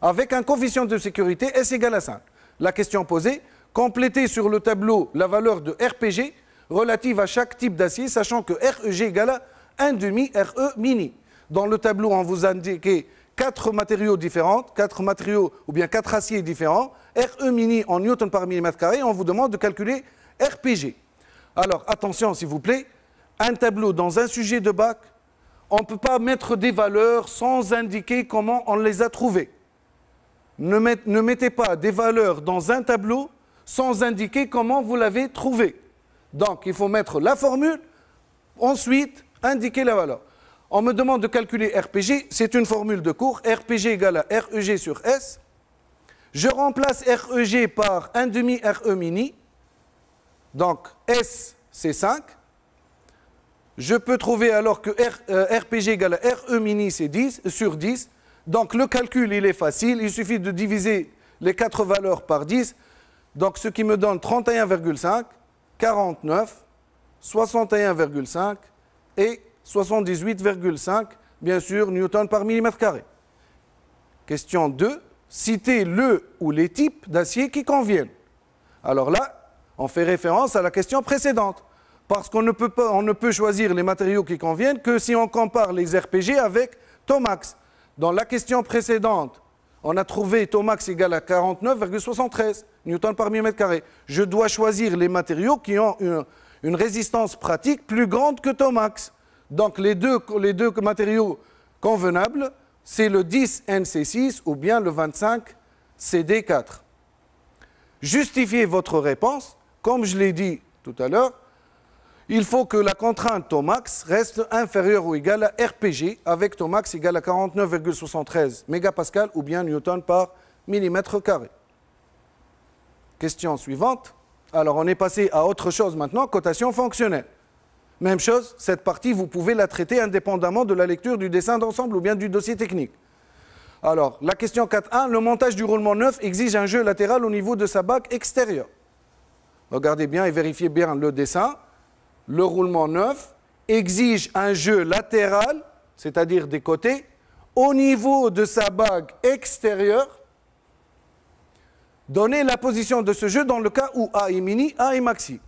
avec un coefficient de sécurité S égale à 5. La question posée, complétez sur le tableau la valeur de RPG relative à chaque type d'acier, sachant que REG égale à 1,5 RE mini. Dans le tableau, on vous a indiqué quatre matériaux différents, quatre matériaux ou bien quatre aciers différents, RE mini en newton par millimètre carré, on vous demande de calculer RPG. Alors attention s'il vous plaît, un tableau dans un sujet de bac, on ne peut pas mettre des valeurs sans indiquer comment on les a trouvées. Ne, mettez pas des valeurs dans un tableau sans indiquer comment vous l'avez trouvé. Donc il faut mettre la formule, ensuite indiquer la valeur. On me demande de calculer RPG, c'est une formule de cours, RPG égale à REG sur S. Je remplace REG par 1 demi RE mini, donc S c'est 5. Je peux trouver alors que RPG euh, égale à RE mini c'est 10 sur 10. Donc le calcul il est facile, il suffit de diviser les 4 valeurs par 10. Donc ce qui me donne 31,5, 49, 61,5 et 78,5, bien sûr, newton par millimètre carré. Question 2, citer le ou les types d'acier qui conviennent. Alors là, on fait référence à la question précédente, parce qu'on ne, peut pas, on ne peut choisir les matériaux qui conviennent que si on compare les RPG avec Tomax. Dans la question précédente, on a trouvé Tomax égal à 49,73 newton par millimètre carré. Je dois choisir les matériaux qui ont une, une résistance pratique plus grande que Tomax. Donc les deux, les deux matériaux convenables, c'est le 10NC6 ou bien le 25CD4. Justifiez votre réponse, comme je l'ai dit tout à l'heure, il faut que la contrainte max reste inférieure ou égale à RPG avec max égale à 49,73 MPa ou bien newton par millimètre carré. Question suivante. Alors on est passé à autre chose maintenant, cotation fonctionnelle. Même chose, cette partie, vous pouvez la traiter indépendamment de la lecture du dessin d'ensemble ou bien du dossier technique. Alors, la question 4.1, le montage du roulement neuf exige un jeu latéral au niveau de sa bague extérieure. Regardez bien et vérifiez bien le dessin. Le roulement neuf exige un jeu latéral, c'est-à-dire des côtés, au niveau de sa bague extérieure. Donnez la position de ce jeu dans le cas où A est mini, A est maxi.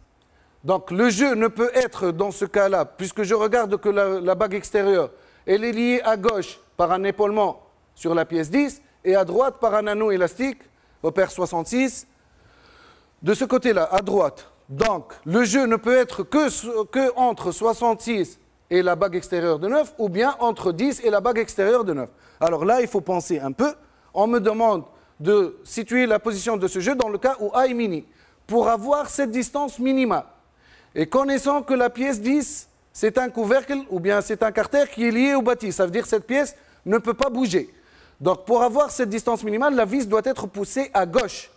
Donc le jeu ne peut être dans ce cas-là, puisque je regarde que la, bague extérieure, elle est liée à gauche par un épaulement sur la pièce 10 et à droite par un anneau élastique, père 66, de ce côté-là, à droite. Donc le jeu ne peut être que, que entre 66 et la bague extérieure de 9, ou bien entre 10 et la bague extérieure de 9. Alors là, il faut penser un peu. On me demande de situer la position de ce jeu dans le cas où A est mini, pour avoir cette distance minima. Et connaissant que la pièce 10, c'est un couvercle ou bien c'est un carter qui est lié au bâti. Ça veut dire que cette pièce ne peut pas bouger. Donc pour avoir cette distance minimale, la vis doit être poussée à gauche.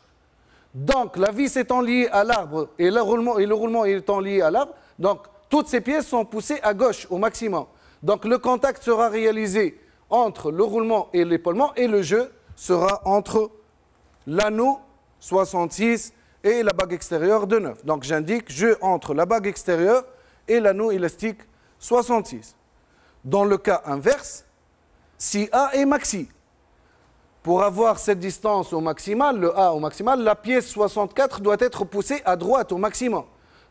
Donc la vis étant liée à l'arbre et le roulement, et le roulement étant lié à l'arbre, donc toutes ces pièces sont poussées à gauche au maximum. Donc le contact sera réalisé entre le roulement et l'épaulement et le jeu sera entre l'anneau 66 et la bague extérieure de 9. Donc j'indique, je entre la bague extérieure et l'anneau élastique 66. Dans le cas inverse, si A est maxi, pour avoir cette distance au maximal, le A au maximal, la pièce 64 doit être poussée à droite au maximum.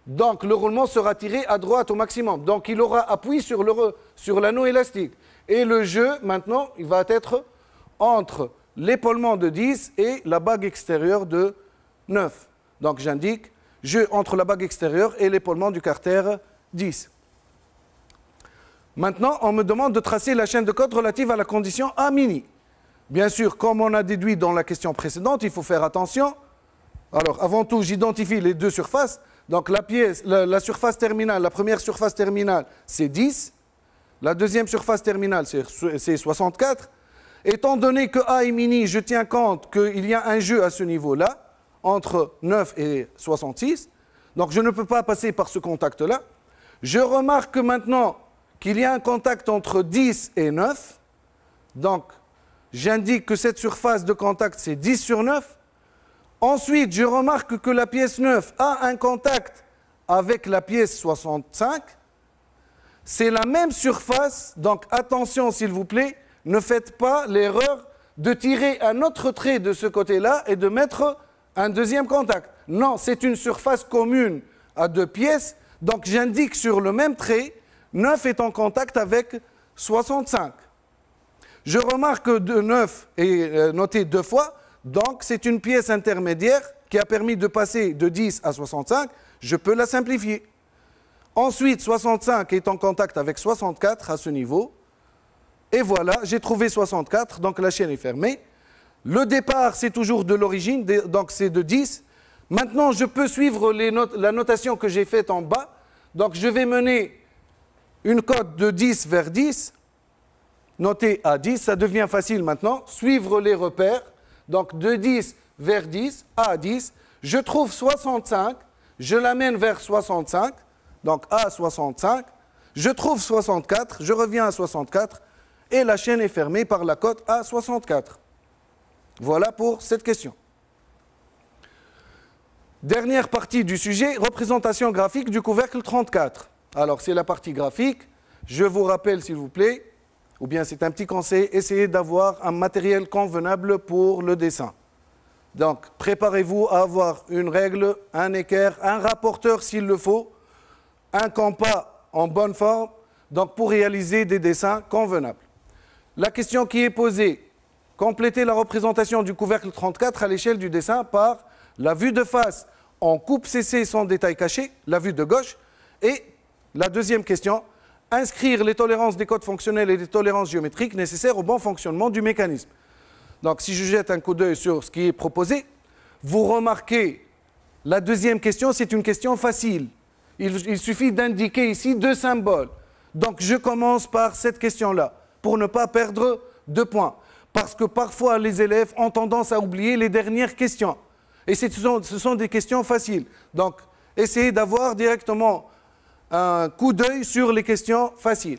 Donc le roulement sera tiré à droite au maximum. Donc il aura appui sur l'anneau sur élastique. Et le jeu, maintenant, il va être entre l'épaulement de 10 et la bague extérieure de 9. Donc j'indique jeu entre la bague extérieure et l'épaulement du carter 10. Maintenant, on me demande de tracer la chaîne de code relative à la condition A mini. Bien sûr, comme on a déduit dans la question précédente, il faut faire attention. Alors, avant tout, j'identifie les deux surfaces. Donc, la, pièce, la, surface terminale, la première surface terminale, c'est 10. La deuxième surface terminale, c'est 64. Étant donné que A est mini, je tiens compte qu'il y a un jeu à ce niveau-là entre 9 et 66. Donc je ne peux pas passer par ce contact-là. Je remarque maintenant qu'il y a un contact entre 10 et 9. Donc j'indique que cette surface de contact, c'est 10 sur 9. Ensuite, je remarque que la pièce 9 a un contact avec la pièce 65. C'est la même surface, donc attention s'il vous plaît, ne faites pas l'erreur de tirer un autre trait de ce côté-là et de mettre un deuxième contact. Non, c'est une surface commune à deux pièces, donc j'indique sur le même trait, 9 est en contact avec 65. Je remarque que 9 est noté deux fois, donc c'est une pièce intermédiaire qui a permis de passer de 10 à 65, je peux la simplifier. Ensuite, 65 est en contact avec 64 à ce niveau, et voilà, j'ai trouvé 64, donc la chaîne est fermée. Le départ, c'est toujours de l'origine, donc c'est de 10. Maintenant, je peux suivre les la notation que j'ai faite en bas. Donc, je vais mener une cote de 10 vers 10. notée à 10, ça devient facile maintenant. Suivre les repères. Donc, de 10 vers 10, à 10. Je trouve 65. Je l'amène vers 65. Donc, à 65. Je trouve 64. Je reviens à 64. Et la chaîne est fermée par la cote à 64. Voilà pour cette question. Dernière partie du sujet, représentation graphique du couvercle 34. Alors, c'est la partie graphique. Je vous rappelle, s'il vous plaît, ou bien c'est un petit conseil, essayez d'avoir un matériel convenable pour le dessin. Donc, préparez-vous à avoir une règle, un équerre, un rapporteur s'il le faut, un compas en bonne forme, donc pour réaliser des dessins convenables. La question qui est posée, Compléter la représentation du couvercle 34 à l'échelle du dessin par la vue de face en coupe CC sans détail caché, la vue de gauche. Et la deuxième question, inscrire les tolérances des codes fonctionnels et les tolérances géométriques nécessaires au bon fonctionnement du mécanisme. Donc si je jette un coup d'œil sur ce qui est proposé, vous remarquez, la deuxième question, c'est une question facile. Il, il suffit d'indiquer ici deux symboles. Donc je commence par cette question-là, pour ne pas perdre deux points. Parce que parfois, les élèves ont tendance à oublier les dernières questions. Et ce sont, ce sont des questions faciles. Donc, essayez d'avoir directement un coup d'œil sur les questions faciles.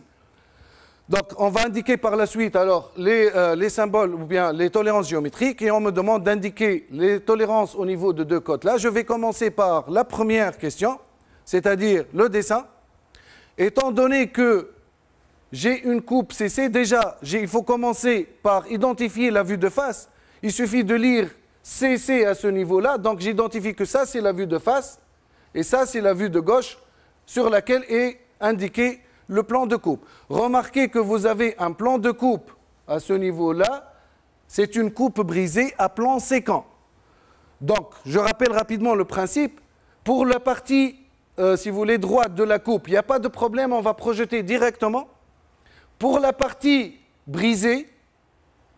Donc, on va indiquer par la suite alors les, euh, les, symboles ou bien les tolérances géométriques et on me demande d'indiquer les tolérances au niveau de deux côtes. Là, je vais commencer par la première question, c'est-à-dire le dessin. Étant donné que j'ai une coupe CC, déjà, il faut commencer par identifier la vue de face. Il suffit de lire CC à ce niveau-là, donc j'identifie que ça, c'est la vue de face, et ça, c'est la vue de gauche sur laquelle est indiqué le plan de coupe. Remarquez que vous avez un plan de coupe à ce niveau-là, c'est une coupe brisée à plan séquent. Donc, je rappelle rapidement le principe. Pour la partie, euh, si vous voulez, droite de la coupe, il n'y a pas de problème, on va projeter directement pour la partie brisée,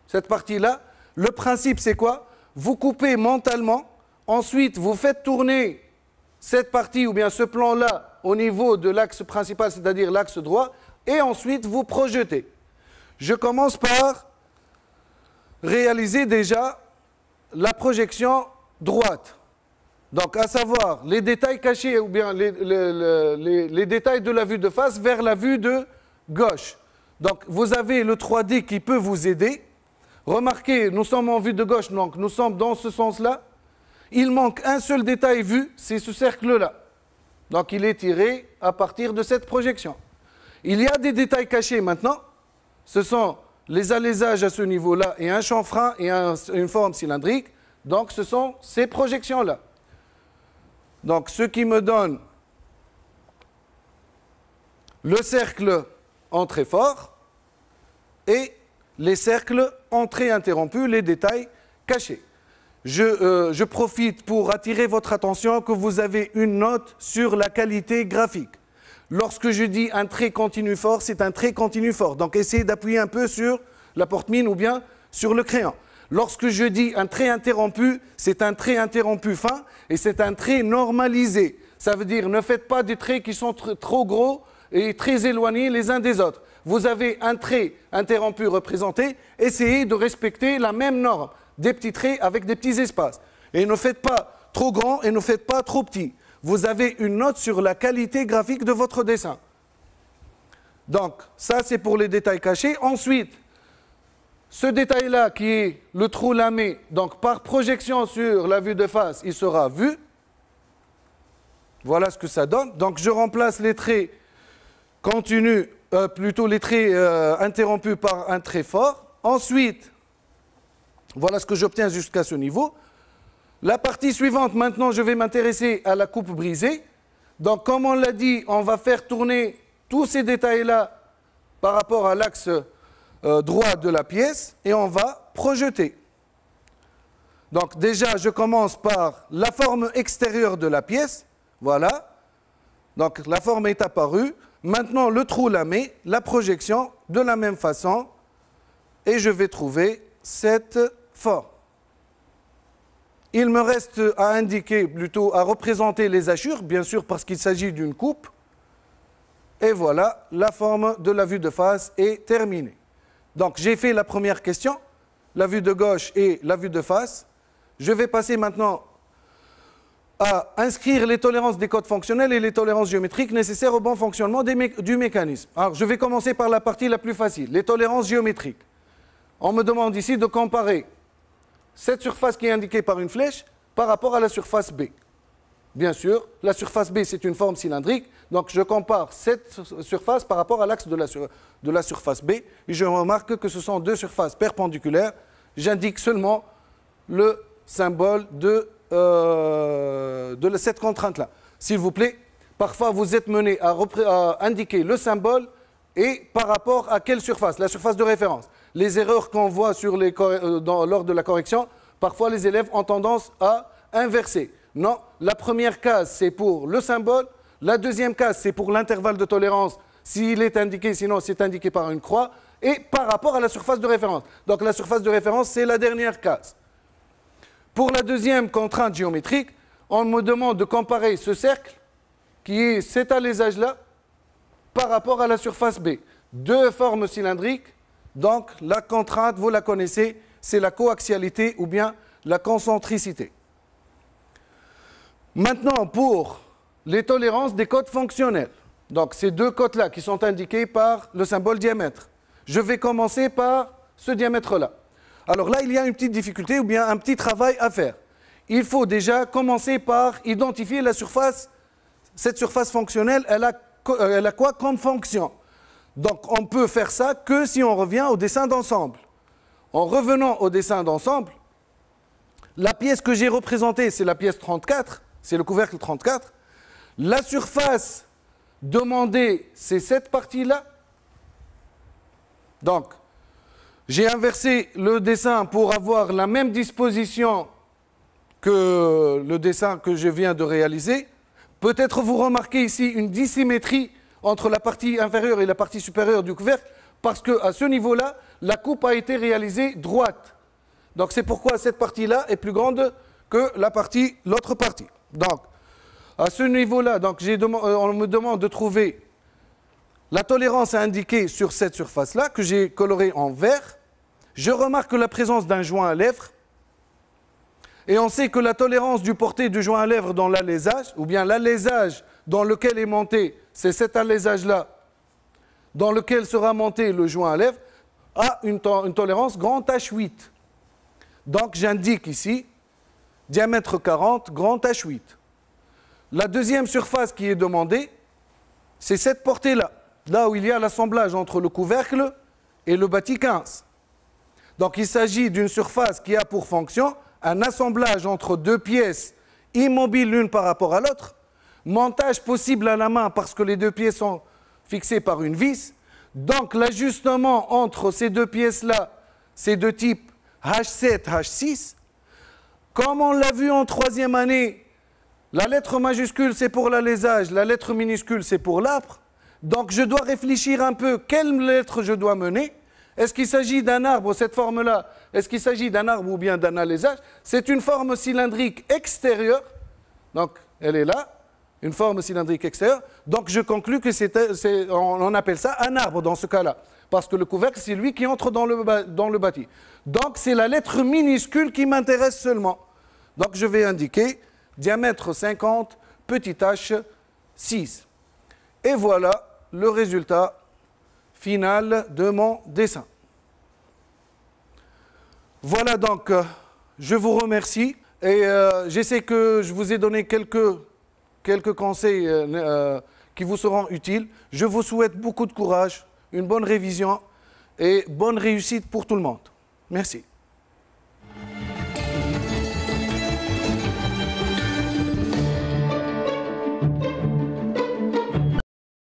cette partie-là, le principe c'est quoi Vous coupez mentalement, ensuite vous faites tourner cette partie ou bien ce plan-là au niveau de l'axe principal, c'est-à-dire l'axe droit, et ensuite vous projetez. Je commence par réaliser déjà la projection droite. Donc, à savoir les détails cachés ou bien les, détails de la vue de face vers la vue de gauche. Donc vous avez le 3D qui peut vous aider. Remarquez, nous sommes en vue de gauche, donc nous sommes dans ce sens-là. Il manque un seul détail vu, c'est ce cercle-là. Donc il est tiré à partir de cette projection. Il y a des détails cachés maintenant. Ce sont les alésages à ce niveau-là et un chanfrein et une forme cylindrique. Donc ce sont ces projections-là. Donc ce qui me donne le cercle entrée fort et les cercles entrée interrompue, les détails cachés. Euh, je, profite pour attirer votre attention que vous avez une note sur la qualité graphique. Lorsque je dis un trait continu fort, c'est un trait continu fort. Donc essayez d'appuyer un peu sur la porte-mine ou bien sur le crayon. Lorsque je dis un trait interrompu, c'est un trait interrompu fin et c'est un trait normalisé. Ça veut dire ne faites pas des traits qui sont trop gros et très éloignés les uns des autres. Vous avez un trait interrompu représenté, essayez de respecter la même norme, des petits traits avec des petits espaces. Et ne faites pas trop grand et ne faites pas trop petit. Vous avez une note sur la qualité graphique de votre dessin. Donc, ça c'est pour les détails cachés. Ensuite, ce détail-là qui est le trou lamé, donc par projection sur la vue de face, il sera vu. Voilà ce que ça donne. Donc je remplace les traits continue, euh, plutôt les traits euh, interrompus par un trait fort. Ensuite, voilà ce que j'obtiens jusqu'à ce niveau. La partie suivante, maintenant, je vais m'intéresser à la coupe brisée. Donc, comme on l'a dit, on va faire tourner tous ces détails-là par rapport à l'axe euh, droit de la pièce et on va projeter. Donc déjà, je commence par la forme extérieure de la pièce. Voilà. Donc la forme est apparue. Maintenant, le trou lamé, la projection, de la même façon, et je vais trouver cette forme. Il me reste à indiquer, plutôt à représenter les hachures, bien sûr parce qu'il s'agit d'une coupe. Et voilà, la forme de la vue de face est terminée. Donc j'ai fait la première question, la vue de gauche et la vue de face. Je vais passer maintenant à inscrire les tolérances des codes fonctionnels et les tolérances géométriques nécessaires au bon fonctionnement du mécanisme. Alors, je vais commencer par la partie la plus facile, les tolérances géométriques. On me demande ici de comparer cette surface qui est indiquée par une flèche par rapport à la surface B. Bien sûr, la surface B, c'est une forme cylindrique, donc je compare cette surface par rapport à l'axe de, la de, la surface B, je remarque que ce sont deux surfaces perpendiculaires. J'indique seulement le symbole de euh, de cette contrainte-là. S'il vous plaît, parfois vous êtes mené à, indiquer le symbole et par rapport à quelle surface, la surface de référence. Les erreurs qu'on voit sur euh, lors de la correction, parfois les élèves ont tendance à inverser. Non, la première case, c'est pour le symbole. La deuxième case, c'est pour l'intervalle de tolérance, s'il est indiqué, sinon c'est indiqué par une croix, et par rapport à la surface de référence. Donc la surface de référence, c'est la dernière case. Pour la deuxième contrainte géométrique, on me demande de comparer ce cercle, qui est cet alésage-là, par rapport à la surface B. Deux formes cylindriques, donc la contrainte, vous la connaissez, c'est la coaxialité ou bien la concentricité. Maintenant, pour les tolérances des cotes fonctionnelles, donc ces deux côtes là qui sont indiquées par le symbole diamètre, je vais commencer par ce diamètre-là. Alors là, il y a une petite difficulté ou bien un petit travail à faire. Il faut déjà commencer par identifier la surface. Cette surface fonctionnelle, euh, elle a, quoi comme fonction Donc on peut faire ça que si on revient au dessin d'ensemble. En revenant au dessin d'ensemble, la pièce que j'ai représentée, c'est la pièce 34, c'est le couvercle 34. La surface demandée, c'est cette partie-là. Donc, j'ai inversé le dessin pour avoir la même disposition que le dessin que je viens de réaliser. Peut-être vous remarquez ici une dissymétrie entre la partie inférieure et la partie supérieure du couvercle, parce qu'à ce niveau-là, la coupe a été réalisée droite. Donc c'est pourquoi cette partie-là est plus grande que la partie, l'autre partie. Donc, à ce niveau-là, euh, on me demande de trouver la tolérance à indiquer sur cette surface-là, que j'ai colorée en vert, je remarque la présence d'un joint à lèvres. Et on sait que la tolérance du porté du joint à lèvres dans l'alésage, ou bien l'alésage dans lequel est monté, c'est cet alésage-là, dans lequel sera monté le joint à lèvres, a une, une tolérance grand H8. Donc j'indique ici, diamètre 40, grand H8. La deuxième surface qui est demandée, c'est cette portée-là, là où il y a l'assemblage entre le couvercle et le bâti 15. Donc il s'agit d'une surface qui a pour fonction un assemblage entre deux pièces immobiles l'une par rapport à l'autre, montage possible à la main parce que les deux pièces sont fixées par une vis. Donc l'ajustement entre ces deux pièces-là, c'est de type H7, H6, comme on l'a vu en troisième année, la lettre majuscule c'est pour l'alésage, la lettre minuscule c'est pour l'âpre. Donc je dois réfléchir un peu quelle lettre je dois mener est-ce qu'il s'agit d'un arbre, cette forme-là Est-ce qu'il s'agit d'un arbre ou bien d'un alésage C'est une forme cylindrique extérieure. Donc, elle est là, une forme cylindrique extérieure. Donc, je conclus que c'est, on, appelle ça un arbre dans ce cas-là. Parce que le couvercle, c'est lui qui entre dans le, dans le bâti. Donc, c'est la lettre minuscule qui m'intéresse seulement. Donc, je vais indiquer diamètre 50, petit h, 6. Et voilà le résultat finale de mon dessin. Voilà donc, euh, je vous remercie et euh, j'essaie que je vous ai donné quelques, quelques conseils euh, qui vous seront utiles. Je vous souhaite beaucoup de courage, une bonne révision et bonne réussite pour tout le monde. Merci.